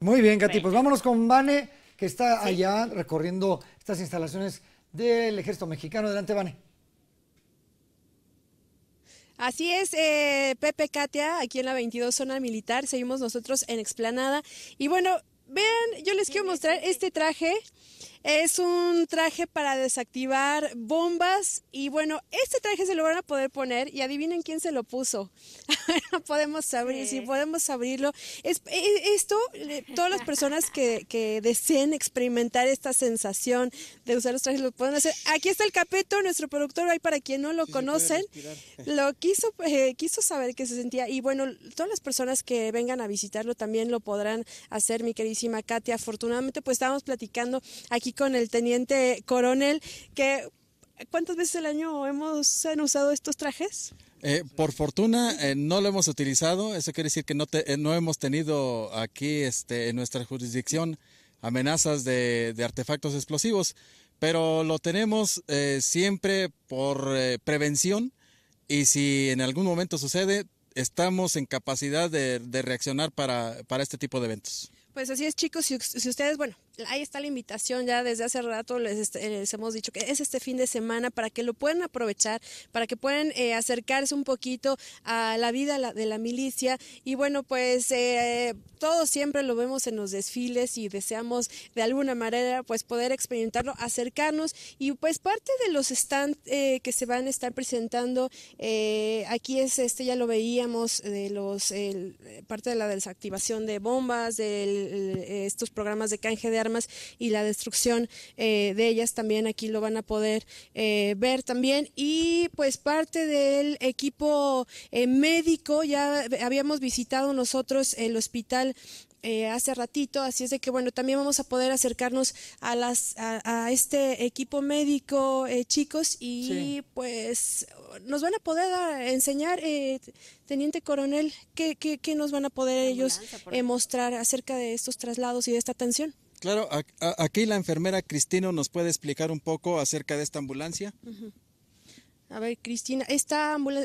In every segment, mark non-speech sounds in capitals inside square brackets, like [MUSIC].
Muy bien, Katy, pues vámonos con Vane, que está allá recorriendo estas instalaciones del ejército mexicano. Adelante, Vane. Así es, eh, Pepe Katia, aquí en la 22 zona militar, seguimos nosotros en Explanada. Y bueno, vean, yo les quiero mostrar este traje. Es un traje para desactivar bombas y bueno, este traje se lo van a poder poner y adivinen quién se lo puso. [LAUGHS] podemos abrir, si podemos abrirlo. Es, e, e, esto, todas las personas que, deseen experimentar esta sensación de usar los trajes lo pueden hacer. Aquí está el capeto, nuestro productor, ahí para quien no lo conocen, [LAUGHS] lo quiso, eh, quiso saber qué se sentía y bueno, todas las personas que vengan a visitarlo también lo podrán hacer, mi queridísima Katia. Afortunadamente pues estábamos platicando aquí con el teniente coronel, que ¿cuántas veces al año hemos, han usado estos trajes? Eh, por fortuna eh, no lo hemos utilizado, eso quiere decir que no, eh, no hemos tenido aquí este, en nuestra jurisdicción amenazas de, artefactos explosivos, pero lo tenemos siempre por prevención y si en algún momento sucede, estamos en capacidad de, reaccionar para, este tipo de eventos. Pues así es, chicos. si, ustedes, bueno, ahí está la invitación, ya desde hace rato les, hemos dicho que es este fin de semana para que lo puedan aprovechar, para que puedan eh, acercarse un poquito a la vida de la milicia. Y bueno, pues eh, todos siempre lo vemos en los desfiles y deseamos de alguna manera pues poder experimentarlo, acercarnos y pues parte de los stands eh, que se van a estar presentando, eh, aquí es este, ya lo veíamos, de los, parte de la desactivación de bombas, de estos programas de canje de armas y la destrucción eh, de ellas también aquí lo van a poder eh, ver también. Y pues parte del equipo eh, médico, ya habíamos visitado nosotros el hospital hace ratito, así es de que bueno, también vamos a poder acercarnos a las a, este equipo médico, chicos, y pues nos van a poder ah, enseñar, teniente coronel, que qué, nos van a poder ellos mostrar acerca de estos traslados y de esta atención. Claro, aquí la enfermera Cristina nos puede explicar un poco acerca de esta ambulancia. A ver, Cristina,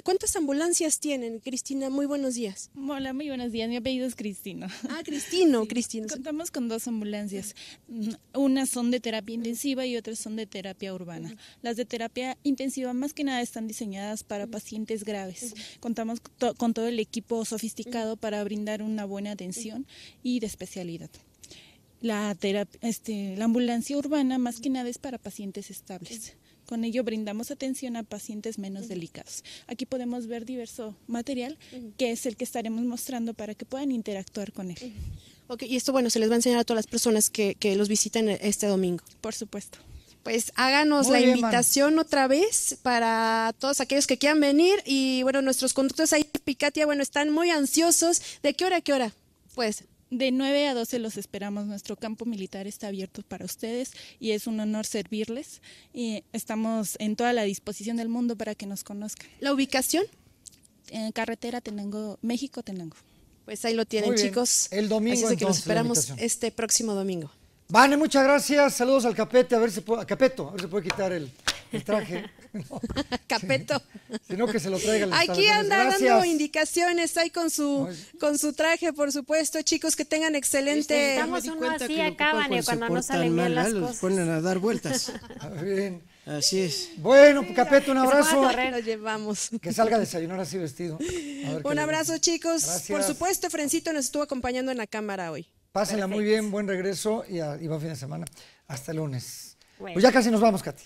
¿cuántas ambulancias tienen? Cristina, muy buenos días. Hola, muy buenos días. Mi apellido es Cristina. Ah, Cristina, Cristina. Contamos con dos ambulancias. Mm, unas son de terapia intensiva y otras son de terapia urbana. Las de terapia intensiva más que nada están diseñadas para pacientes graves. Contamos con todo el equipo sofisticado para brindar una buena atención y de especialidad. Este, la, ambulancia urbana más que nada es para pacientes estables. Con ello brindamos atención a pacientes menos delicados. Aquí podemos ver diverso material que es el que estaremos mostrando para que puedan interactuar con él. Ok, y esto bueno, se les va a enseñar a todas las personas que, los visiten este domingo. Por supuesto. Pues háganos la invitación otra vez para todos aquellos que quieran venir y bueno, nuestros conductores ahí en Picatia, bueno, están muy ansiosos. ¿De qué hora a qué hora? Pues de 9 a 12 los esperamos. Nuestro campo militar está abierto para ustedes y es un honor servirles. Y estamos en toda la disposición del mundo para que nos conozcan. ¿La ubicación? En carretera Tenango, México Tenango. Pues ahí lo tienen, chicos. El domingo Así que los esperamos este próximo domingo. Vane, muchas gracias. Saludos al Capete, a ver si puede, Capeto, a ver si puede quitar el, traje. [LAUGHS] Capeto Capeto. Sino que se lo traiga. Aquí anda dando indicaciones ahí con su con su traje, por supuesto, chicos, que tengan excelente. Estamos uno así acá, Vane, cuando no salen mal, bien las ¿eh? los ponen a dar vueltas. [LAUGHS] Así es. Bueno, Capeto, un abrazo. Nos llevamos. Que salga a desayunar así vestido. un abrazo, chicos. Por supuesto, Frencito nos estuvo acompañando en la cámara hoy. Pásenla muy bien, buen regreso y, buen fin de semana. Hasta el lunes. Pues ya casi nos vamos, Katy.